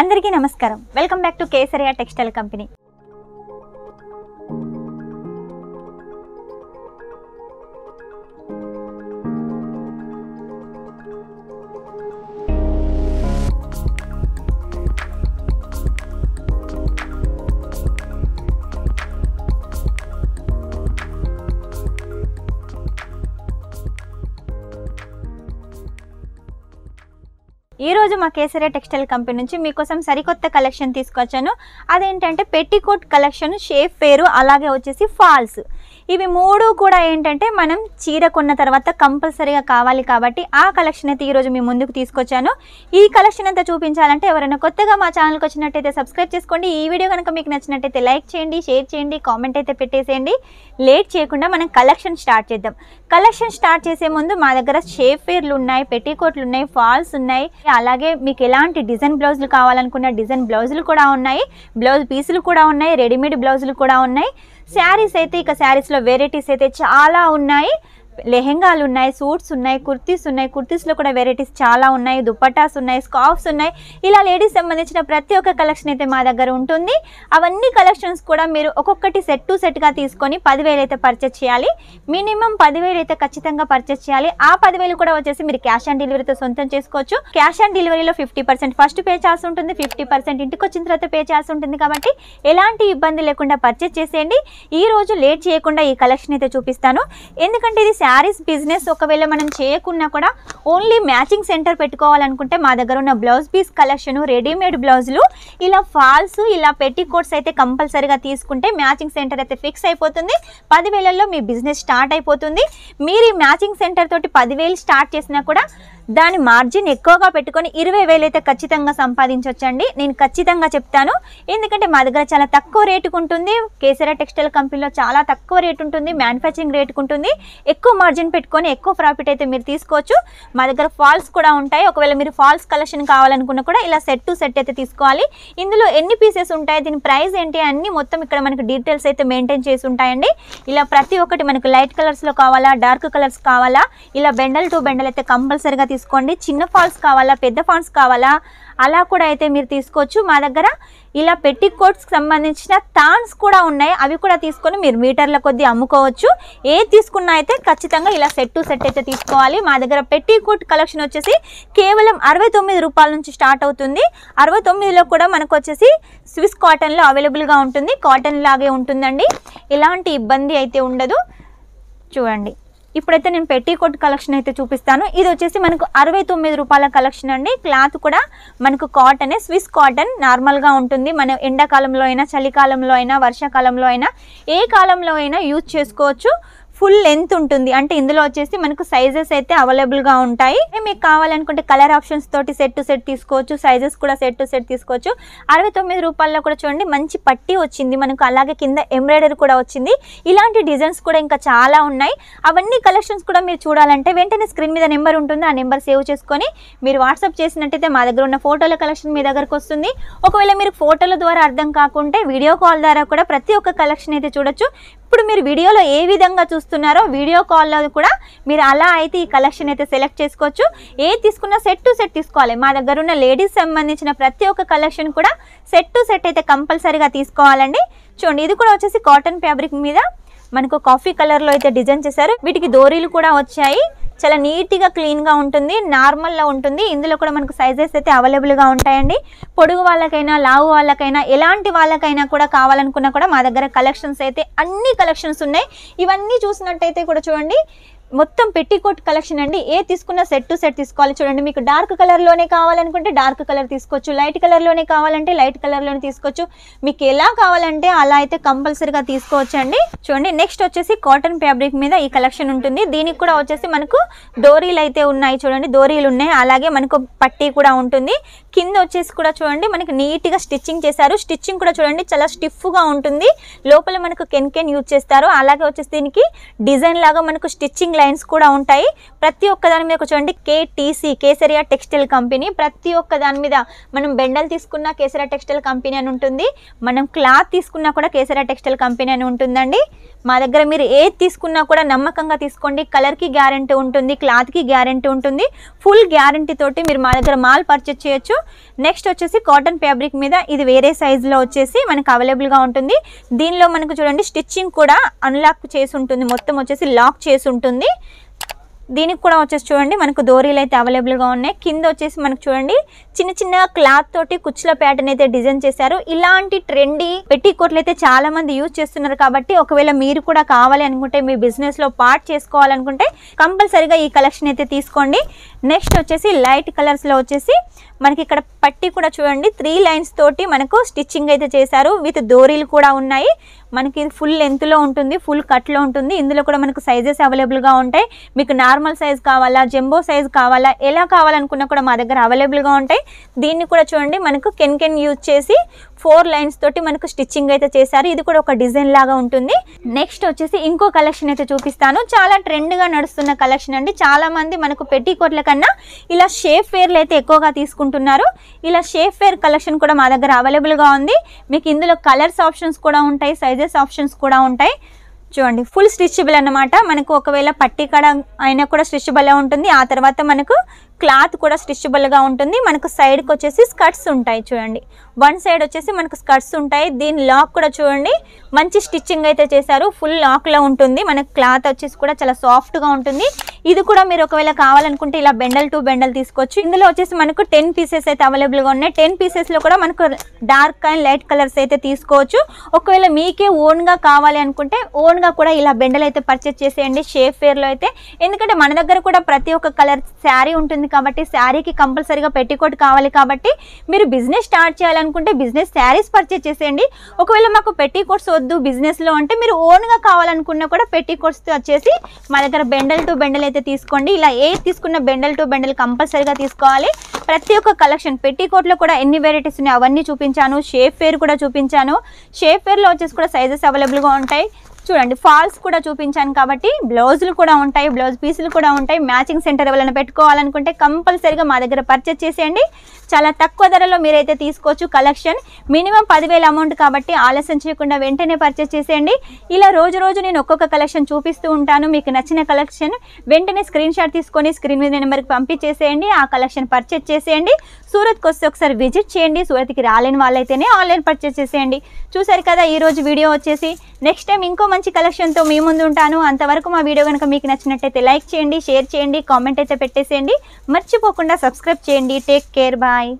అందరికీ నమస్కారం welcome back to Kesariya textile company ఈరోజు మా కేసరే టెక్స్టైల్ కంపెనీ నుంచి మీకోసం సరికొత్త కలెక్షన్ తీసుకొచ్చాను అదేంటంటే పెట్టికోట్ కలెక్షన్ షేప్ పేరు అలాగే వచ్చేసి ఫాల్స్ ఇవి మూడు కూడా ఏంటంటే మనం చీర కొన్న తర్వాత కంపల్సరీగా కావాలి కాబట్టి ఆ కలెక్షన్ అయితే ఈరోజు మీ ముందుకు తీసుకొచ్చాను ఈ కలెక్షన్ అంతా చూపించాలంటే ఎవరైనా కొత్తగా మా ఛానల్కి వచ్చినట్టయితే సబ్స్క్రైబ్ చేసుకోండి ఈ వీడియో కనుక మీకు నచ్చినట్టయితే లైక్ చేయండి షేర్ చేయండి కామెంట్ అయితే పెట్టేసేయండి లేట్ చేయకుండా మనం కలెక్షన్ స్టార్ట్ చేద్దాం కలెక్షన్ స్టార్ట్ చేసే ముందు మా దగ్గర షేఫ్వేర్లు ఉన్నాయి పెట్టికోట్లు ఉన్నాయి ఫాల్స్ ఉన్నాయి అలాగే మీకు ఎలాంటి డిజైన్ బ్లౌజులు కావాలనుకున్న డిజైన్ బ్లౌజులు కూడా ఉన్నాయి బ్లౌజ్ పీసులు కూడా ఉన్నాయి రెడీమేడ్ బ్లౌజులు కూడా ఉన్నాయి శారీస్ అయితే ఇక శారీస్లో వెరైటీస్ అయితే చాలా ఉన్నాయి లెహెంగాలు ఉన్నాయి సూట్స్ ఉన్నాయి కుర్తీస్ ఉన్నాయి కుర్తీస్లో కూడా వెరైటీస్ చాలా ఉన్నాయి దుప్పటాస్ ఉన్నాయి స్కార్ఫ్స్ ఉన్నాయి ఇలా లేడీస్ సంబంధించిన ప్రతి ఒక్క కలెక్షన్ అయితే మా దగ్గర ఉంటుంది అవన్నీ కలెక్షన్స్ కూడా మీరు ఒక్కొక్కటి సెట్ టు సెట్గా తీసుకొని పదివేలు అయితే పర్చేస్ చేయాలి మినిమం పదివేలు అయితే ఖచ్చితంగా పర్చేస్ చేయాలి ఆ పదివేలు కూడా వచ్చేసి మీరు క్యాష్ ఆన్ డెలివరీతో సొంతం చేసుకోవచ్చు క్యాష్ ఆన్ డెలివరీలో ఫిఫ్టీ పర్సెంట్ ఫస్ట్ పే చేసి ఉంటుంది ఫిఫ్టీ పర్సెంట్ ఇంటికి వచ్చిన తర్వాత పే చేసి ఉంటుంది కాబట్టి ఎలాంటి ఇబ్బంది లేకుండా పర్చేస్ చేసేయండి ఈ రోజు లేట్ చేయకుండా ఈ కలెక్షన్ అయితే చూపిస్తాను ఎందుకంటే ఇది శారీస్ బిజినెస్ ఒకవేళ మనం చేయకున్నా కూడా ఓన్లీ మ్యాచింగ్ సెంటర్ పెట్టుకోవాలనుకుంటే మా దగ్గర ఉన్న బ్లౌజ్ పీస్ కలెక్షన్ రెడీమేడ్ బ్లౌజులు ఇలా ఫాల్స్ ఇలా పెట్టి కోట్స్ అయితే కంపల్సరీగా తీసుకుంటే మ్యాచింగ్ సెంటర్ అయితే ఫిక్స్ అయిపోతుంది పదివేలలో మీ బిజినెస్ స్టార్ట్ అయిపోతుంది మీరు ఈ మ్యాచింగ్ సెంటర్ తోటి పదివేలు స్టార్ట్ చేసినా కూడా దాని మార్జిన్ ఎక్కువగా పెట్టుకొని ఇరవై వేలు అయితే ఖచ్చితంగా సంపాదించవచ్చండి నేను ఖచ్చితంగా చెప్తాను ఎందుకంటే మా దగ్గర చాలా తక్కువ రేటుకు ఉంటుంది కేసరా టెక్స్టైల్ కంపెనీలో చాలా తక్కువ రేటు ఉంటుంది మ్యానుఫ్యాక్చరింగ్ రేటుకు ఉంటుంది ఎక్కువ ఎక్కువ మార్జిన్ పెట్టుకొని ఎక్కువ ప్రాఫిట్ అయితే మీరు తీసుకోవచ్చు మా దగ్గర ఫాల్స్ కూడా ఉంటాయి ఒకవేళ మీరు ఫాల్స్ కలెక్షన్ కావాలనుకున్నా కూడా ఇలా సెట్ టు సెట్ అయితే తీసుకోవాలి ఇందులో ఎన్ని పీసెస్ ఉంటాయి దీని ప్రైస్ ఏంటి అన్ని మొత్తం ఇక్కడ మనకి డీటెయిల్స్ అయితే మెయింటైన్ చేసి ఉంటాయండి ఇలా ప్రతి ఒక్కటి మనకు లైట్ కలర్స్లో కావాలా డార్క్ కలర్స్ కావాలా ఇలా బెండల్ టు బెండల్ అయితే కంపల్సరీగా తీసుకోండి చిన్న ఫాల్స్ కావాలా పెద్ద ఫాల్స్ కావాలా అలా కూడా అయితే మీరు తీసుకోవచ్చు మా దగ్గర ఇలా పెట్టి కోట్స్కి సంబంధించిన థాన్స్ కూడా ఉన్నాయి అవి కూడా తీసుకొని మీరు మీటర్ల కొద్దీ అమ్ముకోవచ్చు ఏ తీసుకున్నా అయితే ఖచ్చితంగా ఇలా సెట్ టు సెట్ అయితే తీసుకోవాలి మా దగ్గర పెట్టి కోట్ కలెక్షన్ వచ్చేసి కేవలం అరవై రూపాయల నుంచి స్టార్ట్ అవుతుంది అరవై తొమ్మిదిలో కూడా మనకు వచ్చేసి స్విస్ కాటన్లో అవైలబుల్గా ఉంటుంది కాటన్ లాగే ఉంటుందండి ఎలాంటి ఇబ్బంది అయితే ఉండదు చూడండి ఇప్పుడైతే నేను పెట్టి కోట్ కలెక్షన్ అయితే చూపిస్తాను ఇది వచ్చేసి మనకు అరవై తొమ్మిది రూపాయల కలెక్షన్ అండి క్లాత్ కూడా మనకు కాటనే స్విస్ కాటన్ నార్మల్గా ఉంటుంది మన ఎండాకాలంలో అయినా చలికాలంలో అయినా వర్షాకాలంలో అయినా ఏ కాలంలో అయినా యూజ్ చేసుకోవచ్చు ఫుల్ లెంత్ ఉంటుంది అంటే ఇందులో వచ్చేసి మనకు సైజెస్ అయితే అవైలబుల్గా ఉంటాయి మీకు కావాలనుకుంటే కలర్ ఆప్షన్స్ తోటి సెట్ టు సెట్ తీసుకోవచ్చు సైజెస్ కూడా సెట్ టు సెట్ తీసుకోవచ్చు అరవై తొమ్మిది రూపాయల్లో కూడా చూడండి మంచి పట్టి వచ్చింది మనకు అలాగే కింద ఎంబ్రాయిడరీ కూడా వచ్చింది ఇలాంటి డిజైన్స్ కూడా ఇంకా చాలా ఉన్నాయి అవన్నీ కలెక్షన్స్ కూడా మీరు చూడాలంటే వెంటనే స్క్రీన్ మీద నెంబర్ ఉంటుంది ఆ నెంబర్ సేవ్ చేసుకొని మీరు వాట్సాప్ చేసినట్టయితే మా దగ్గర ఉన్న ఫోటోల కలెక్షన్ మీ దగ్గరకు వస్తుంది ఒకవేళ మీరు ఫోటోల ద్వారా అర్థం కాకుంటే వీడియో కాల్ ద్వారా కూడా ప్రతి ఒక్క కలెక్షన్ అయితే చూడొచ్చు ఇప్పుడు మీరు వీడియోలో ఏ విధంగా చూస్తున్నారో వీడియో కాల్లో కూడా మీరు అలా అయితే ఈ కలెక్షన్ అయితే సెలెక్ట్ చేసుకోవచ్చు ఏ తీసుకున్నా సెట్ టు సెట్ తీసుకోవాలి మా దగ్గర ఉన్న లేడీస్ సంబంధించిన ప్రతి ఒక్క కలెక్షన్ కూడా సెట్ టు సెట్ అయితే కంపల్సరీగా తీసుకోవాలండి చూడండి ఇది కూడా వచ్చేసి కాటన్ ఫ్యాబ్రిక్ మీద మనకు కాఫీ కలర్లో అయితే డిజైన్ చేశారు వీటికి దోరీలు కూడా వచ్చాయి చాలా నీట్గా క్లీన్గా ఉంటుంది నార్మల్లో ఉంటుంది ఇందులో కూడా మనకు సైజెస్ అయితే అవైలబుల్గా ఉంటాయండి పొడుగు వాళ్ళకైనా లావు వాళ్ళకైనా ఎలాంటి వాళ్ళకైనా కూడా కావాలనుకున్నా కూడా మా దగ్గర కలెక్షన్స్ అయితే అన్ని కలెక్షన్స్ ఉన్నాయి ఇవన్నీ చూసినట్టయితే కూడా చూడండి మొత్తం పెట్టికోట్ కలెక్షన్ అండి ఏ తీసుకున్న సెట్ టు సెట్ తీసుకోవాలి చూడండి మీకు డార్క్ కలర్లోనే కావాలనుకుంటే డార్క్ కలర్ తీసుకోవచ్చు లైట్ కలర్లోనే కావాలంటే లైట్ కలర్లోనే తీసుకోవచ్చు మీకు ఎలా కావాలంటే అలా అయితే కంపల్సరీగా తీసుకోవచ్చు అండి చూడండి నెక్స్ట్ వచ్చేసి కాటన్ ఫ్యాబ్రిక్ మీద ఈ కలెక్షన్ ఉంటుంది దీనికి కూడా వచ్చేసి మనకు డోరీలు అయితే ఉన్నాయి చూడండి డోరీలు ఉన్నాయి అలాగే మనకు పట్టీ కూడా ఉంటుంది కింద వచ్చేసి కూడా చూడండి మనకి నీట్గా స్టిచ్చింగ్ చేశారు స్టిచ్చింగ్ కూడా చూడండి చాలా స్టిఫ్గా ఉంటుంది లోపల మనకు కెన్ కెన్ యూజ్ చేస్తారు అలాగే వచ్చేసి దీనికి డిజైన్ లాగా మనకు స్టిచ్చింగ్ లైన్స్ కూడా ఉంటాయి ప్రతి ఒక్క దాని మీద చూడండి కేటీసీ కేసరియా టెక్స్టైల్ కంపెనీ ప్రతి ఒక్క దాని మీద మనం బెండలు తీసుకున్న కేసరియా టెక్స్టైల్ కంపెనీ అని ఉంటుంది మనం క్లాత్ తీసుకున్నా కూడా కేసరియా టెక్స్టైల్ కంపెనీ అని ఉంటుందండి మా దగ్గర మీరు ఏది తీసుకున్నా కూడా నమ్మకంగా తీసుకోండి కలర్కి గ్యారంటీ ఉంటుంది క్లాత్కి గ్యారంటీ ఉంటుంది ఫుల్ గ్యారంటీ తోటి మీరు మా దగ్గర మాల్ పర్చేస్ చేయొచ్చు నెక్స్ట్ వచ్చేసి కాటన్ ఫ్యాబ్రిక్ మీద ఇది వేరే సైజులో వచ్చేసి మనకు అవైలబుల్గా ఉంటుంది దీనిలో మనకు చూడండి స్టిచ్చింగ్ కూడా అన్లాక్ చేసి ఉంటుంది మొత్తం వచ్చేసి లాక్ చేసి ఉంటుంది దీనికి కూడా వచ్చేసి చూడండి మనకు దోరీలు అయితే అవైలబుల్గా ఉన్నాయి కింద వచ్చేసి మనకు చూడండి చిన్న చిన్న క్లాత్ తోటి కుచ్చుల ప్యాటర్న్ అయితే డిజైన్ చేశారు ఇలాంటి ట్రెండీ పెట్టి కోట్లు అయితే చాలా మంది యూజ్ చేస్తున్నారు కాబట్టి ఒకవేళ మీరు కూడా కావాలి అనుకుంటే మీ బిజినెస్ లో పార్ట్ చేసుకోవాలనుకుంటే కంపల్సరీగా ఈ కలెక్షన్ అయితే తీసుకోండి నెక్స్ట్ వచ్చేసి లైట్ కలర్స్ లో వచ్చేసి మనకి ఇక్కడ పట్టి కూడా చూడండి త్రీ లైన్స్ తోటి మనకు స్టిచ్చింగ్ అయితే చేశారు విత్ దోరీలు కూడా ఉన్నాయి మనకి ఇది ఫుల్ లెంత్లో ఉంటుంది ఫుల్ కట్లో ఉంటుంది ఇందులో కూడా మనకు సైజెస్ అవైలబుల్గా ఉంటాయి మీకు నార్మల్ సైజ్ కావాలా జంబో సైజ్ కావాలా ఎలా కావాలనుకున్నా కూడా మా దగ్గర అవైలబుల్గా ఉంటాయి దీన్ని కూడా చూడండి మనకు కెన్ కెన్ యూజ్ చేసి ఫోర్ లైన్స్ తోటి మనకు స్టిచ్చింగ్ అయితే చేశారు ఇది కూడా ఒక డిజైన్ లాగా ఉంటుంది నెక్స్ట్ వచ్చేసి ఇంకో కలెక్షన్ అయితే చూపిస్తాను చాలా ట్రెండ్గా నడుస్తున్న కలెక్షన్ అండి చాలా మంది మనకు కోట్ల కన్నా ఇలా షేప్ వేర్లు అయితే ఎక్కువగా తీసుకుంటున్నారు ఇలా షేప్ వేర్ కలెక్షన్ కూడా మా దగ్గర అవైలబుల్గా ఉంది మీకు ఇందులో కలర్స్ ఆప్షన్స్ కూడా ఉంటాయి సైజెస్ ఆప్షన్స్ కూడా ఉంటాయి చూడండి ఫుల్ స్టిచబుల్ అనమాట మనకు ఒకవేళ పట్టి కడ అయినా కూడా స్టిచబుల్ ఉంటుంది ఆ తర్వాత మనకు క్లాత్ కూడా గా ఉంటుంది మనకు సైడ్కి వచ్చేసి స్కర్ట్స్ ఉంటాయి చూడండి వన్ సైడ్ వచ్చేసి మనకు స్కర్ట్స్ ఉంటాయి దీని లాక్ కూడా చూడండి మంచి స్టిచ్చింగ్ అయితే చేశారు ఫుల్ లాక్లో ఉంటుంది మనకు క్లాత్ వచ్చేసి కూడా చాలా సాఫ్ట్గా ఉంటుంది ఇది కూడా మీరు ఒకవేళ కావాలనుకుంటే ఇలా బెండల్ టు బెండల్ తీసుకోవచ్చు ఇందులో వచ్చేసి మనకు టెన్ పీసెస్ అయితే అవైలబుల్గా ఉన్నాయి టెన్ పీసెస్లో కూడా మనకు డార్క్ అండ్ లైట్ కలర్స్ అయితే తీసుకోవచ్చు ఒకవేళ మీకే ఓన్గా కావాలి అనుకుంటే ఓన్గా కూడా ఇలా బెండలు అయితే పర్చేస్ చేసేయండి షేప్ వేర్లో అయితే ఎందుకంటే మన దగ్గర కూడా ప్రతి ఒక్క కలర్ శారీ ఉంటుంది కాబట్టి శారీకి కంపల్సరీగా పెట్టికోట్ కావాలి కాబట్టి మీరు బిజినెస్ స్టార్ట్ చేయాలనుకుంటే బిజినెస్ శారీస్ పర్చేస్ చేసేయండి ఒకవేళ మాకు పెట్టికోట్స్ వద్దు బిజినెస్లో అంటే మీరు ఓన్గా కావాలనుకున్నా కూడా పెట్టికోట్స్ వచ్చేసి మా దగ్గర బెండల్ టు బెండల్ అయితే తీసుకోండి ఇలా ఏ తీసుకున్న బెండల్ టు బెండల్ కంపల్సరీగా తీసుకోవాలి ప్రతి ఒక్క కలెక్షన్ పెట్టికోట్లో కూడా ఎన్ని వెరైటీస్ ఉన్నాయి అవన్నీ చూపించాను షేప్ ఫేర్ కూడా చూపించాను షేప్ ఫేర్లో వచ్చేసి కూడా సైజెస్ అవైలబుల్గా ఉంటాయి చూడండి ఫాల్స్ కూడా చూపించాను కాబట్టి బ్లౌజులు కూడా ఉంటాయి బ్లౌజ్ పీసులు కూడా ఉంటాయి మ్యాచింగ్ సెంటర్ ఎవరైనా పెట్టుకోవాలనుకుంటే కంపల్సరిగా మా దగ్గర పర్చేస్ చేసేయండి చాలా తక్కువ ధరలో మీరైతే తీసుకోవచ్చు కలెక్షన్ మినిమం పదివేల అమౌంట్ కాబట్టి ఆలస్యం చేయకుండా వెంటనే పర్చేస్ చేసేయండి ఇలా రోజు రోజు నేను ఒక్కొక్క కలెక్షన్ చూపిస్తూ ఉంటాను మీకు నచ్చిన కలెక్షన్ వెంటనే స్క్రీన్ షాట్ తీసుకొని స్క్రీన్ మీద నెంబర్కి పంపించేసేయండి ఆ కలెక్షన్ పర్చేస్ చేసేయండి సూరత్కి వస్తే ఒకసారి విజిట్ చేయండి సూరత్కి రాలేని వాళ్ళైతేనే ఆన్లైన్ పర్చేస్ చేసేయండి చూసారు కదా ఈరోజు వీడియో వచ్చేసి నెక్స్ట్ టైం ఇంకో మంచి కలెక్షన్తో మీ ముందు ఉంటాను అంతవరకు మా వీడియో కనుక మీకు నచ్చినట్టయితే లైక్ చేయండి షేర్ చేయండి కామెంట్ అయితే పెట్టేసేయండి మర్చిపోకుండా సబ్స్క్రైబ్ చేయండి టేక్ కేర్ బాయ్